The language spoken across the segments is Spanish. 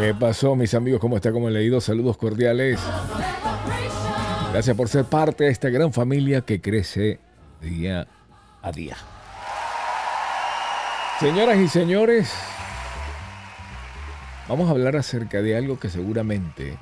¿Qué pasó, mis amigos? ¿Cómo está? ¿Cómo han leído? Saludos cordiales. Gracias por ser parte de esta gran familia que crece día a día. Señoras y señores, vamos a hablar acerca de algo que seguramente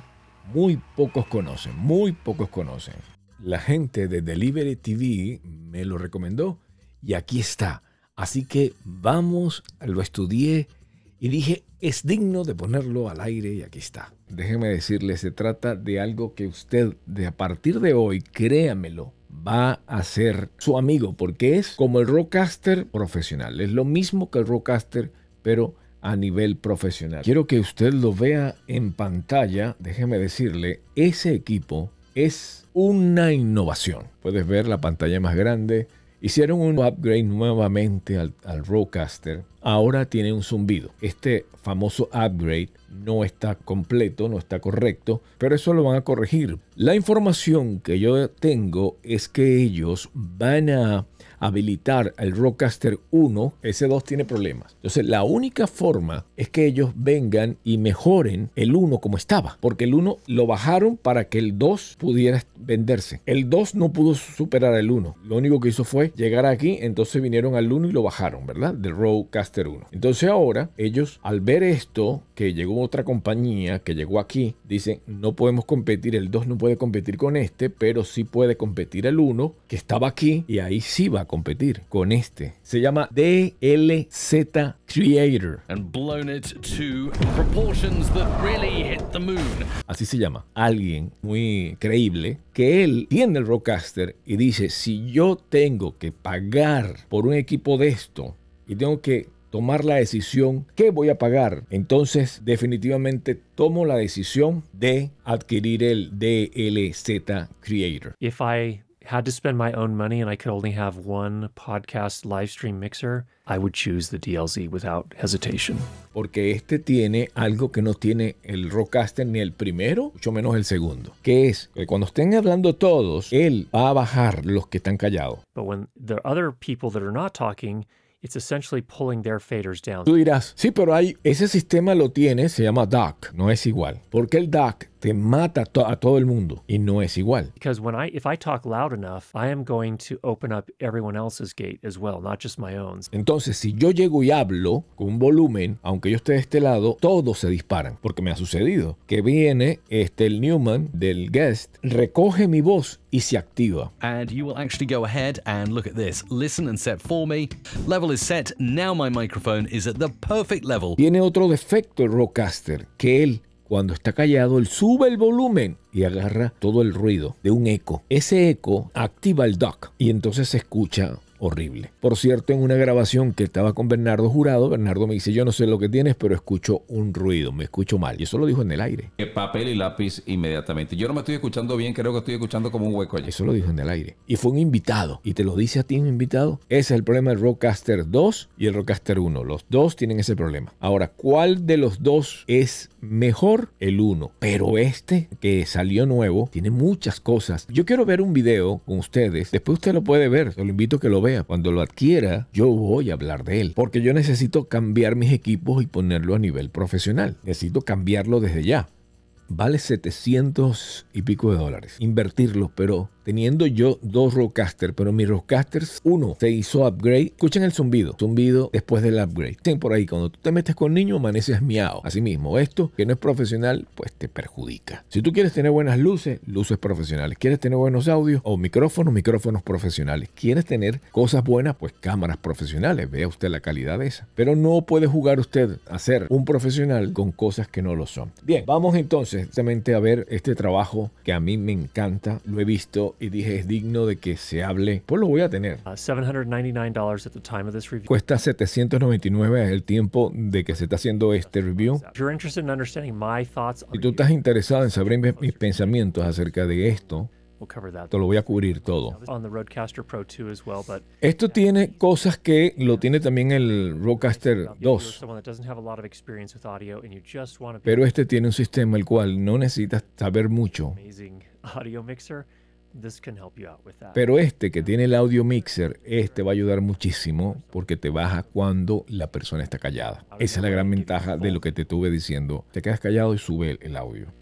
muy pocos conocen, muy pocos conocen. La gente de Delivery TV me lo recomendó y aquí está. Así que vamos, lo estudié y dije, es digno de ponerlo al aire y aquí está. Déjeme decirle, se trata de algo que usted de a partir de hoy, créamelo, va a ser su amigo porque es como el rockcaster profesional. Es lo mismo que el rockcaster, pero a nivel profesional. Quiero que usted lo vea en pantalla. Déjeme decirle, ese equipo es una innovación. Puedes ver la pantalla más grande, Hicieron un upgrade nuevamente al, al Ahora tiene un zumbido. Este famoso upgrade no está completo, no está correcto, pero eso lo van a corregir. La información que yo tengo es que ellos van a habilitar el Rockcaster 1, ese 2 tiene problemas. Entonces, la única forma es que ellos vengan y mejoren el 1 como estaba, porque el 1 lo bajaron para que el 2 pudiera venderse. El 2 no pudo superar el 1. Lo único que hizo fue llegar aquí, entonces vinieron al 1 y lo bajaron, ¿verdad? Del Roadcaster 1. Entonces ahora ellos al ver esto, que llegó otra compañía, que llegó aquí, dicen, no podemos competir, el 2 no puede competir con este, pero sí puede competir el 1, que estaba aquí, y ahí sí va a competir con este. Se llama DLZ Creator. And blown it to proportions that really hit the moon. Así se llama. Alguien muy creíble que él tiene el Rockcaster y dice, si yo tengo que pagar por un equipo de esto y tengo que tomar la decisión que voy a pagar. Entonces, definitivamente tomo la decisión de adquirir el DLZ Creator. If I had to spend my own money and I could only have one podcast live stream mixer, I would choose the DLZ without hesitation. Porque este tiene algo que no tiene el Rockcaster ni el primero, mucho menos el segundo, que es que cuando estén hablando todos, él va a bajar los que están callados. But when the other people that are not talking, It's essentially pulling their faders down. Tú dirás, sí, pero hay, ese sistema lo tiene, se llama DAC, no es igual. Porque el DAC te mata a todo el mundo y no es igual. Entonces, si yo llego y hablo con un volumen, aunque yo esté de este lado, todos se disparan, porque me ha sucedido que viene este el Newman del guest, recoge mi voz y se activa. Tiene otro defecto el Rocaster, que él cuando está callado, él sube el volumen y agarra todo el ruido de un eco. Ese eco activa el DOC y entonces se escucha horrible. Por cierto, en una grabación que estaba con Bernardo Jurado, Bernardo me dice, yo no sé lo que tienes, pero escucho un ruido, me escucho mal. Y eso lo dijo en el aire. Eh, papel y lápiz inmediatamente. Yo no me estoy escuchando bien, creo que estoy escuchando como un hueco allí. Eso lo dijo en el aire. Y fue un invitado. Y te lo dice a ti un invitado. Ese es el problema del Rockcaster 2 y el Rockcaster 1. Los dos tienen ese problema. Ahora, ¿cuál de los dos es mejor? El 1. Pero este que salió nuevo tiene muchas cosas. Yo quiero ver un video con ustedes. Después usted lo puede ver. lo invito a que lo vea cuando lo adquiera, yo voy a hablar de él, porque yo necesito cambiar mis equipos y ponerlo a nivel profesional. Necesito cambiarlo desde ya. Vale 700 y pico de dólares. Invertirlo, pero teniendo yo dos Rodecaster, pero mis Rodecaster uno se hizo upgrade. Escuchen el zumbido, zumbido después del upgrade. Estén por ahí, cuando tú te metes con niño, amaneces miao. Así mismo, esto que no es profesional, pues te perjudica. Si tú quieres tener buenas luces, luces profesionales. Quieres tener buenos audios o micrófonos, micrófonos profesionales. Quieres tener cosas buenas, pues cámaras profesionales. Vea usted la calidad de esa. Pero no puede jugar usted a ser un profesional con cosas que no lo son. Bien, vamos entonces a ver este trabajo que a mí me encanta. Lo he visto y dije es digno de que se hable, pues lo voy a tener. Uh, Cuesta 799 el tiempo de que se está haciendo este review. Si tú estás interesado en saber mis, mis pensamientos acerca de esto, te lo voy a cubrir todo. Esto tiene cosas que lo tiene también el Rodecaster 2. Pero este tiene un sistema el cual no necesitas saber mucho. Pero este que tiene el audio mixer, este va a ayudar muchísimo porque te baja cuando la persona está callada. Esa es la gran ventaja de lo que te tuve diciendo. Te quedas callado y sube el audio.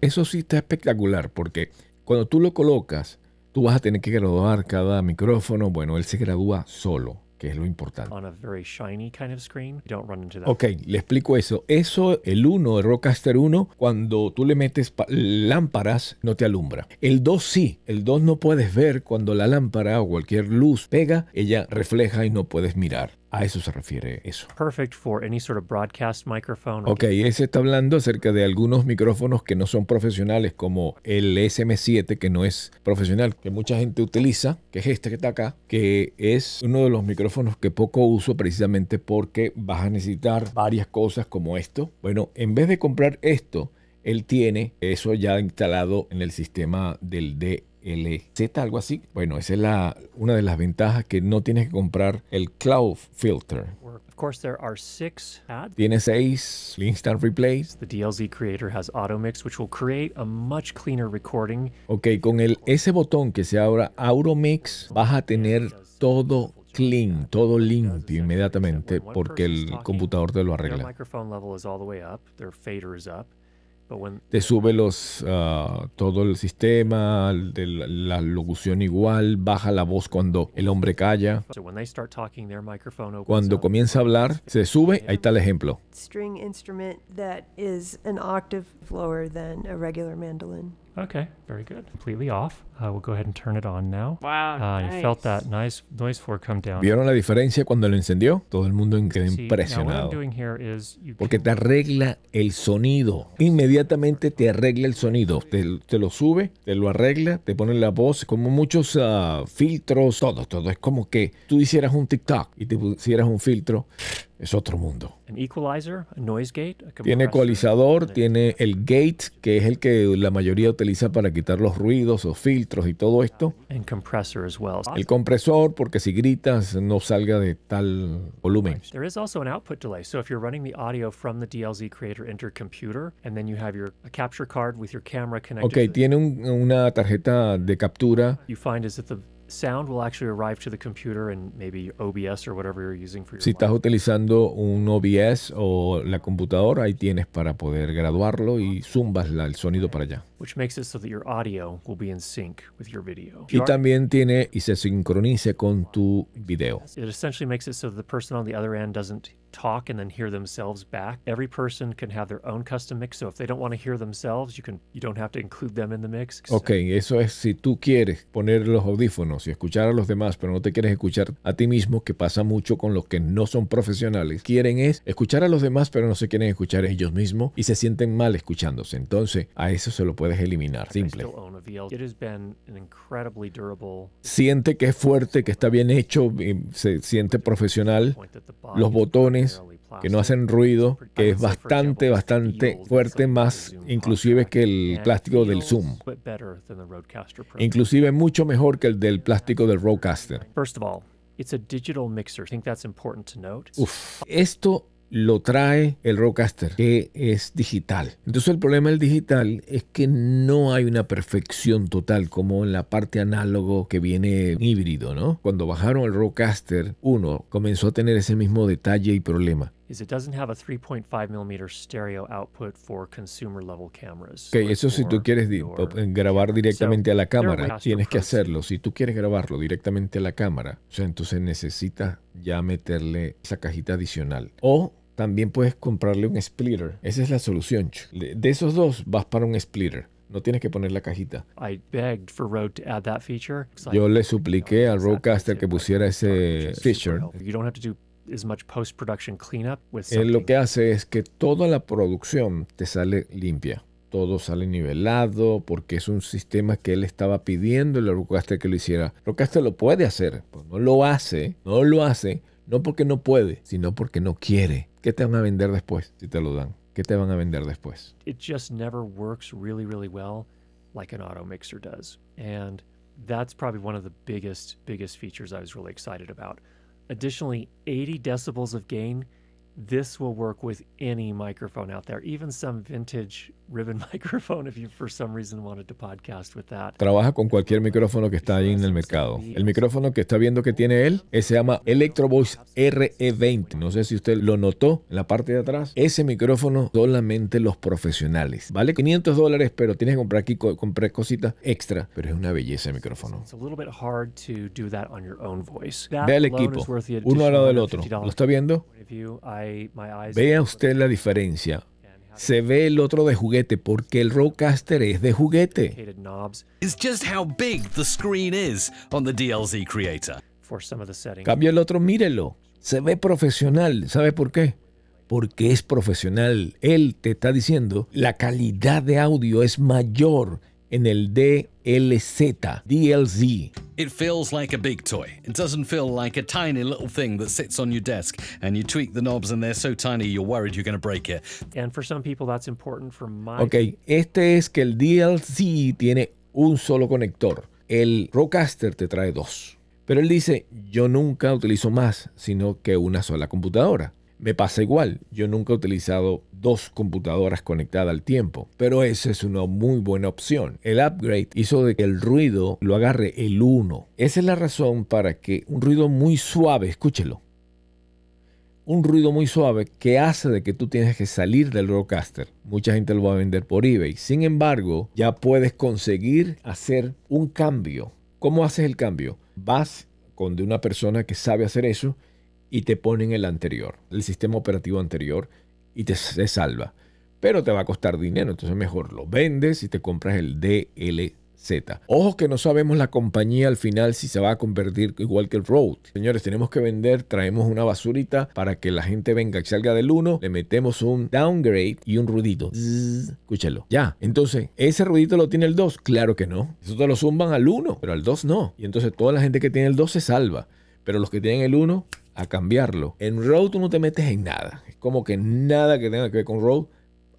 Eso sí está espectacular porque cuando tú lo colocas, tú vas a tener que graduar cada micrófono. Bueno, él se gradúa solo que es lo importante. Ok, le explico eso. Eso, el 1, el Rockcaster 1, cuando tú le metes lámparas, no te alumbra. El 2 sí, el 2 no puedes ver cuando la lámpara o cualquier luz pega, ella refleja y no puedes mirar. A eso se refiere eso. Perfect for any sort of broadcast microphone. Ok, ese está hablando acerca de algunos micrófonos que no son profesionales, como el SM7, que no es profesional, que mucha gente utiliza, que es este que está acá, que es uno de los micrófonos que poco uso precisamente porque vas a necesitar varias cosas como esto. Bueno, en vez de comprar esto, él tiene eso ya instalado en el sistema del D LZ, algo así. Bueno, esa es la, una de las ventajas que no tienes que comprar el Cloud Filter. Tiene seis instant replays. The creator has auto mix, which will create a much cleaner recording. Ok, con el ese botón que se ahora auto mix, vas a tener todo clean, todo limpio inmediatamente porque el computador te lo arregla. Te sube los ah, todo el sistema, la, locución igual, baja la voz cuando el hombre calla. Cuando comienza a hablar, se sube, ahí está el ejemplo. Completely off. ¿Vieron la diferencia cuando lo encendió? Todo el mundo quedó impresionado. Porque te arregla el sonido. Inmediatamente te arregla el sonido. Te, lo sube, te lo arregla, te pone la voz, como muchos uh, filtros, todo, todo. Es como que tú hicieras un TikTok y te pusieras un filtro es otro mundo. Tiene ecualizador, tiene el gate, que es el que la mayoría utiliza para quitar los ruidos o filtros y todo esto. El compresor, porque si gritas no salga de tal volumen. Ok, tiene una tarjeta de captura. Si estás utilizando un OBS o la computadora, ahí tienes para poder graduarlo y zumbas el sonido para allá audio Y también tiene y se sincroniza con tu video. It Okay, eso es si tú quieres poner los audífonos y escuchar a los demás, pero no te quieres escuchar a ti mismo, que pasa mucho con los que no son profesionales. Quieren es escuchar a los demás, pero no se quieren escuchar ellos mismos y se sienten mal escuchándose. Entonces, a eso se lo puede puedes eliminar. Simple. Siente que es fuerte, que está bien hecho, se siente profesional. Los botones que no hacen ruido, que es bastante, bastante fuerte, más inclusive que el plástico del Zoom. Inclusive mucho mejor que el del plástico del Rodecaster. Uf, esto lo trae el rockcaster que es digital. Entonces el problema del digital es que no hay una perfección total como en la parte análogo que viene híbrido, ¿no? Cuando bajaron el rockcaster uno comenzó a tener ese mismo detalle y problema is it doesn't have a 3.5 millimeter stereo output for consumer level cameras. Ok, eso si tú quieres eh, grabar directamente a la cámara, tienes que hacerlo. Si tú quieres grabarlo directamente a la cámara, entonces necesitas ya meterle esa cajita adicional. O también puedes comprarle un splitter. Esa es la solución. De esos dos vas para un splitter. No tienes que poner la cajita. Yo le supliqué al Rodecaster que pusiera ese feature as much post -production cleanup with lo que hace es que toda la producción te sale limpia. Todo sale nivelado porque es un sistema que él estaba pidiendo a Rocaster que lo hiciera. hasta lo puede hacer, pues no lo hace, no lo hace, no porque no puede, sino porque no quiere. ¿Qué te van a vender después si te lo dan? ¿Qué te van a vender después? It just never works really, really well like an auto mixer does. And that's probably one of the biggest, biggest features I was really excited about. Additionally, 80 decibels of gain work with any Trabaja con cualquier micrófono que está ahí en el mercado. El micrófono que está viendo que tiene él eh, se llama Electro Voice RE20. No sé si usted lo notó en la parte de atrás. Ese micrófono solamente los profesionales. Vale 500 dólares, pero tienes que comprar aquí comprar cositas extra, pero es una belleza el micrófono. Ve al equipo, uno al lado del otro. ¿Lo está viendo? Vea usted la diferencia. Se ve el otro de juguete porque el Rodecaster es de juguete. just how big the screen is on the creator. Cambia el otro, mírelo. Se ve profesional. ¿Sabe por qué? Porque es profesional. Él te está diciendo, la calidad de audio es mayor en el DLZ. DLZ. It feels like a big toy. It doesn't feel like a tiny little thing that sits on your desk and you tweak the knobs and they're so tiny you're worried you're going to break it. And for some people that's important for my Okay, este es que el DLZ tiene un solo conector. El Rocaster te trae dos. Pero él dice, "Yo nunca utilizo más, sino que una sola computadora." Me pasa igual, yo nunca he utilizado dos computadoras conectadas al tiempo. Pero esa es una muy buena opción. El upgrade hizo de que el ruido lo agarre el 1. Esa es la razón para que un ruido muy suave, escúchelo. Un ruido muy suave que hace de que tú tienes que salir del Rodecaster. Mucha gente lo va a vender por eBay. Sin embargo, ya puedes conseguir hacer un cambio. ¿Cómo haces el cambio? Vas con de una persona que sabe hacer eso y te ponen el anterior, el sistema operativo anterior y te se salva. Pero te va a costar dinero, entonces mejor lo vendes y te compras el DLZ. Ojo que no sabemos la compañía al final si se va a convertir igual que el Road. Señores, tenemos que vender, traemos una basurita para que la gente venga y salga del 1, le metemos un downgrade y un rudito. escúchalo. Ya. Entonces, ¿ese rudito lo tiene el 2? Claro que no. Eso te lo zumban al 1, pero al 2 no. Y entonces toda la gente que tiene el 2 se salva. Pero los que tienen el 1, a cambiarlo. En Road tú no te metes en nada. Es como que nada que tenga que ver con Road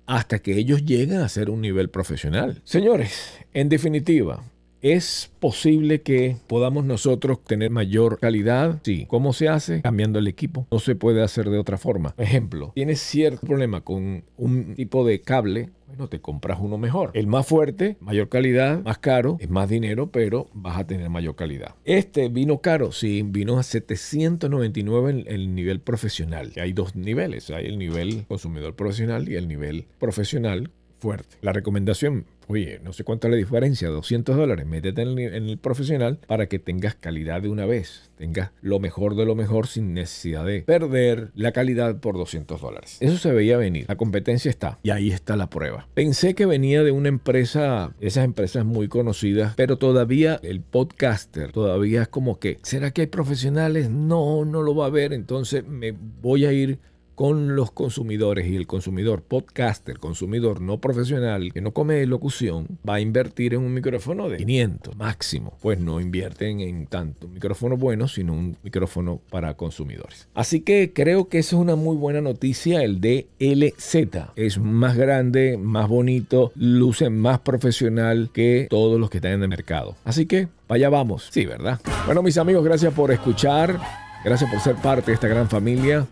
hasta que ellos lleguen a ser un nivel profesional. Señores, en definitiva, ¿Es posible que podamos nosotros tener mayor calidad? Sí. ¿Cómo se hace? Cambiando el equipo. No se puede hacer de otra forma. Ejemplo, tienes cierto problema con un tipo de cable bueno, te compras uno mejor. El más fuerte, mayor calidad, más caro, es más dinero, pero vas a tener mayor calidad. Este vino caro, sí, vino a 799 en el nivel profesional. Hay dos niveles, hay el nivel consumidor profesional y el nivel profesional fuerte. La recomendación, oye, no sé cuánto es la diferencia, 200 dólares, métete en el, en el, profesional para que tengas calidad de una vez, tengas lo mejor de lo mejor sin necesidad de perder la calidad por 200 dólares. Eso se veía venir, la competencia está y ahí está la prueba. Pensé que venía de una empresa, esas empresas muy conocidas, pero todavía el podcaster, todavía es como que, ¿será que hay profesionales? No, no lo va a ver, entonces me voy a ir con los consumidores y el consumidor podcaster, consumidor no profesional que no come locución, va a invertir en un micrófono de 500 máximo. Pues no invierten en tanto un micrófono bueno, sino un micrófono para consumidores. Así que creo que eso es una muy buena noticia, el DLZ. Es más grande, más bonito, luce más profesional que todos los que están en el mercado. Así que, vaya vamos. Sí, ¿verdad? Bueno, mis amigos, gracias por escuchar. Gracias por ser parte de esta gran familia.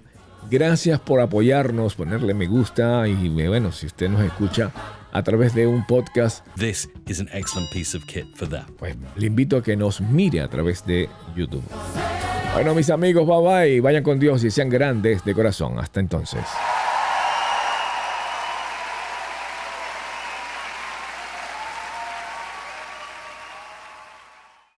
Gracias por apoyarnos, ponerle me gusta y eh, bueno, si usted nos escucha a través de un podcast, This is an excellent piece of kit for that. Pues, le invito a que nos mire a través de YouTube. Bueno, mis amigos, bye bye. Vayan con Dios y sean grandes de corazón. Hasta entonces.